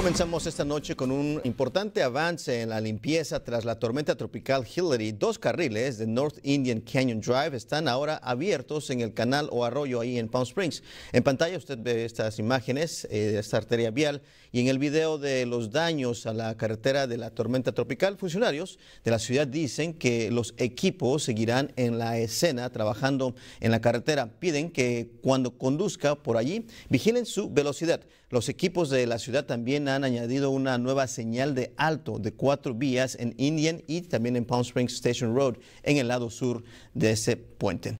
Comenzamos esta noche con un importante avance en la limpieza tras la tormenta tropical Hillary. Dos carriles de North Indian Canyon Drive están ahora abiertos en el canal o arroyo ahí en Palm Springs. En pantalla usted ve estas imágenes de eh, esta arteria vial y en el video de los daños a la carretera de la tormenta tropical, funcionarios de la ciudad dicen que los equipos seguirán en la escena trabajando en la carretera. Piden que cuando conduzca por allí vigilen su velocidad. Los equipos de la ciudad también han añadido una nueva señal de alto de cuatro vías en Indian y también en Palm Springs Station Road en el lado sur de ese puente.